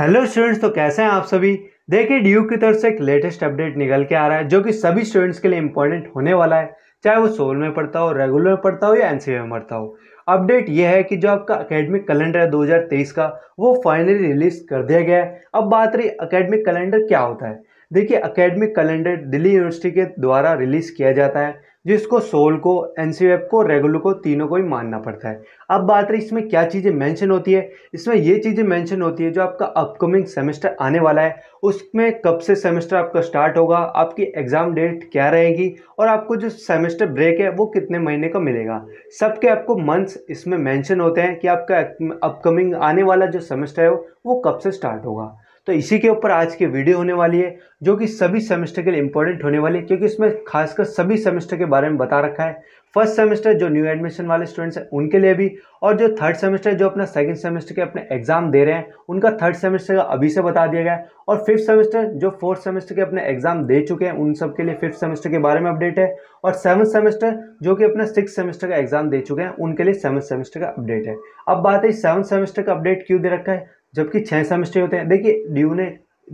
hello students तो कैसे हैं आप सभी देखिए ड्यू की तरफ से एक लेटेस्ट अपडेट निकल के आ रहा है जो कि सभी स्टूडेंट्स के लिए इंपॉर्टेंट होने वाला है चाहे वो सोल में पढ़ता हो रेगुलर में पढ़ता हो या एनसीए e में पढ़ता हो अपडेट ये है कि जो आपका एकेडमिक कैलेंडर है 2023 का वो फाइनली रिलीज कर दिया गया है अब बात रही अकेडमिक कैलेंडर क्या होता है देखिए अकेडमिक कैलेंडर दिल्ली यूनिवर्सिटी के द्वारा रिलीज़ किया जाता है जिसको सोल को एन को रेगुलर को तीनों को ही मानना पड़ता है अब बात रही इसमें क्या चीज़ें मेंशन होती है इसमें ये चीज़ें मेंशन होती है जो आपका अपकमिंग सेमेस्टर आने वाला है उसमें कब से सेमेस्टर आपका स्टार्ट होगा आपकी एग्ज़ाम डेट क्या रहेगी और आपको जो सेमेस्टर ब्रेक है वो कितने महीने का मिलेगा सबके आपको मंथ्स इसमें मैंशन होते हैं कि आपका अपकमिंग आने वाला जो सेमेस्टर है वो कब से स्टार्ट होगा तो इसी के ऊपर आज की वीडियो होने वाली है जो कि सभी सेमेस्टर के लिए इंपॉर्टेंट होने वाली है क्योंकि इसमें खासकर सभी सेमेस्टर के बारे में बता रखा है फर्स्ट सेमेस्टर जो न्यू एडमिशन वाले स्टूडेंट्स हैं उनके लिए भी और जो थर्ड सेमेस्टर जो अपना सेकंड सेमेस्टर के अपने एग्जाम दे रहे हैं उनका थर्ड सेमेस्टर का अभी से बता दिया गया है और फिफ्थ सेमेस्टर जो फोर्थ सेमेस्टर के अपने एग्जाम दे चुके हैं उन सब के लिए फिफ्थ सेमेस्टर के बारे में अपडेट है और सेवन्थ सेमेस्टर जो कि अपना सिक्स सेमेस्टर का एग्जाम दे चुके हैं उनके लिए सेवन्थ सेमेस्टर का अपडेट है अब बात है सेवन्थ सेमेस्टर का अपडेट क्यों दे रखा है जबकि छः सेमेस्टर होते हैं देखिए ड्यू ने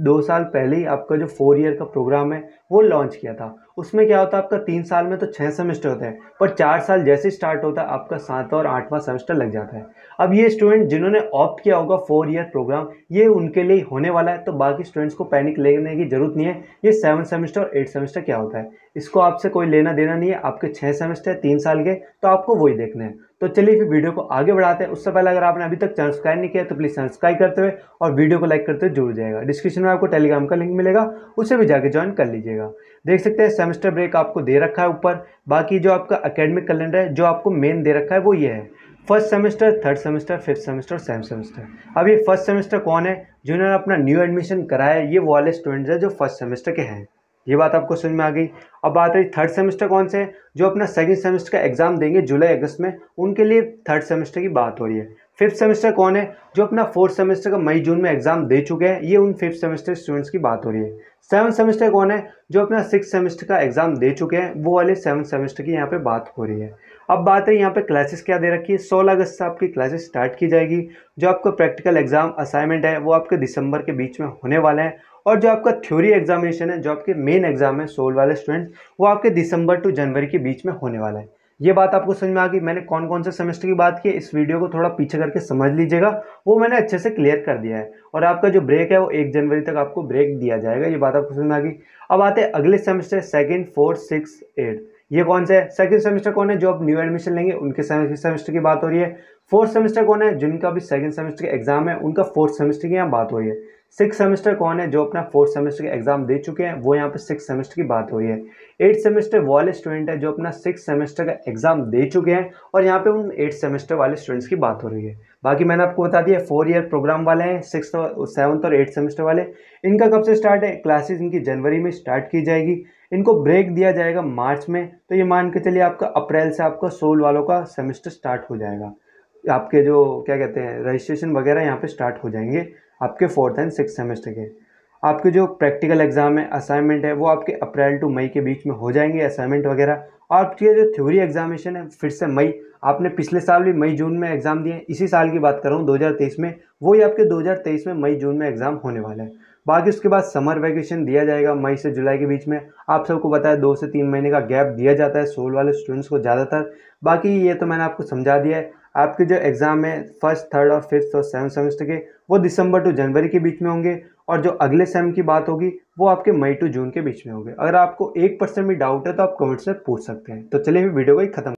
दो साल पहले ही आपका जो फोर ईयर का प्रोग्राम है वो लॉन्च किया था उसमें क्या होता है आपका तीन साल में तो छः सेमेस्टर होता है पर चार साल जैसे स्टार्ट होता है आपका सातवां और आठवां सेमेस्टर लग जाता है अब ये स्टूडेंट जिन्होंने ऑप्ट किया होगा फोर ईयर प्रोग्राम ये उनके लिए होने वाला है तो बाकी स्टूडेंट्स को पैनिक लेने की जरूरत नहीं है ये सेवन सेमेस्टर और एट सेमेस्टर क्या होता है इसको आपसे कोई लेना देना नहीं है आपके छः सेमेस्टर है तीन साल के तो आपको वही देखने हैं तो चलिए फिर वीडियो को आगे बढ़ाते हैं उससे पहले अगर आपने अभी तक सब्सक्राइब नहीं किया तो प्लीज़ सब्सक्राइब करते हुए और वीडियो को लाइक करते हुए जुड़ जाएगा डिस्क्रिप्शन में आपको टेलीग्राम का लिंक मिलेगा उसे भी जाके ज्वाइन कर लीजिएगा देख सकते हैं सेमेस्टर ब्रेक आपको दे रखा है ऊपर बाकी जो आपका अकेडमिक कैलेंडर है जो आपको मेन दे रखा है वो ये है first semester third semester fifth semester और सेवन सेमेस्टर अब ये फर्स्ट सेमेस्टर कौन है जिन्होंने अपना न्यू एडमिशन कराया ये वो वाले स्टूडेंट्स हैं जो फर्स्ट सेमेस्टर के हैं ये बात आपको समझ में आ गई अब बात रही थर्ड सेमेस्टर कौन से हैं जो अपना सेकंड सेमेस्टर का एग्ज़ाम देंगे जुलाई अगस्त में उनके लिए थर्ड सेमेस्टर की बात हो रही है फिफ्थ सेमेस्टर कौन है जो अपना फोर्थ सेमेस्टर का मई जून में एग्जाम दे चुके हैं ये उन फिफ्थ सेमेस्टर स्टूडेंट्स की बात हो रही है सेवन सेमेस्टर कौन है जो अपना सिक्स सेमेस्टर का एग्जाम दे चुके हैं वो वाले सेवन सेमेस्टर की यहाँ पे बात हो रही है अब बात है यहाँ पे क्लासेस क्या दे रखी है सोलह अगस्त से आपकी क्लासेस स्टार्ट की जाएगी जो आपका प्रैक्टिकल एग्जाम असाइनमेंट है वो आपके दिसंबर के बीच में होने वाला है और जो आपका थ्योरी एग्जामिनेशन है जो आपके मेन एग्जाम है सोल वाले स्टूडेंट्स वो आपके दिसंबर टू जनवरी के बीच में होने वाला है ये बात आपको समझ में आ गई मैंने कौन कौन से सेमेस्टर की बात की इस वीडियो को थोड़ा पीछे करके समझ लीजिएगा वो मैंने अच्छे से क्लियर कर दिया है और आपका जो ब्रेक है वो एक जनवरी तक आपको ब्रेक दिया जाएगा ये बात आपको समझ में आ गई अब आते हैं अगले semester second fourth six eight ये कौन से है सेकंड सेमेस्टर कौन है जो अब न्यू एडमिशन लेंगे उनके सेमेस्टर की बात हो रही है फोर्थ सेमेस्टर कौन है जिनका भी सेकंड सेमेस्टर के एग्जाम है उनका फोर्थ सेमेस्टर की यहाँ बात हो रही है सिक्स सेमेस्टर कौन है जो अपना फोर्थ सेमेस्टर के एग्जाम दे चुके हैं वो यहाँ पे सिक्स सेमेस्टर की बात हो रही है एट सेमेस्टर वाले स्टूडेंट है जो अपना सिक्स सेमेस्टर का एग्जाम दे चुके हैं और यहाँ पे उन एट सेमेस्टर वाले स्टूडेंट्स की बात हो रही है बाकी मैंने आपको बता दिया फोर ईयर प्रोग्राम वाले हैं सिक्स सेवन्थ और एट सेमेस्टर वाले इनका कब से स्टार्ट है क्लासेज इनकी जनवरी में स्टार्ट की जाएगी इनको ब्रेक दिया जाएगा मार्च में तो ये मान के चलिए आपका अप्रैल से आपका सोल वालों का सेमेस्टर स्टार्ट हो जाएगा आपके जो क्या कहते हैं रजिस्ट्रेशन वगैरह यहाँ पे स्टार्ट हो जाएंगे आपके फोर्थ एंड सिक्स सेमेस्टर के आपके जो प्रैक्टिकल एग्ज़ाम है असाइनमेंट है वो आपके अप्रैल टू मई के बीच में हो जाएंगे असाइनमेंट वगैरह और आपके जो थ्योरी एग्जामिनेशन है फिर से मई आपने पिछले साल भी मई जून में एग्ज़ाम दिए इसी साल की बात कर रहा हूँ दो में वही आपके दो में मई जून में एग्ज़ाम होने वाला है बाकी उसके बाद समर वैकेशन दिया जाएगा मई से जुलाई के बीच में आप सबको बताया दो से तीन महीने का गैप दिया जाता है सोल वाले स्टूडेंट्स को ज़्यादातर बाकी ये तो मैंने आपको समझा दिया है आपके जो एग्ज़ाम है फर्स्ट थर्ड और फिफ्थ और सेवन सेमेस्टर के वो दिसंबर टू जनवरी के बीच में होंगे और जो अगले सेम की बात होगी वो आपके मई टू जून के बीच में होंगे अगर आपको एक परसेंट भी डाउट है तो आप कमेंट्स में पूछ सकते हैं तो चलिए वीडियो को ही खत्म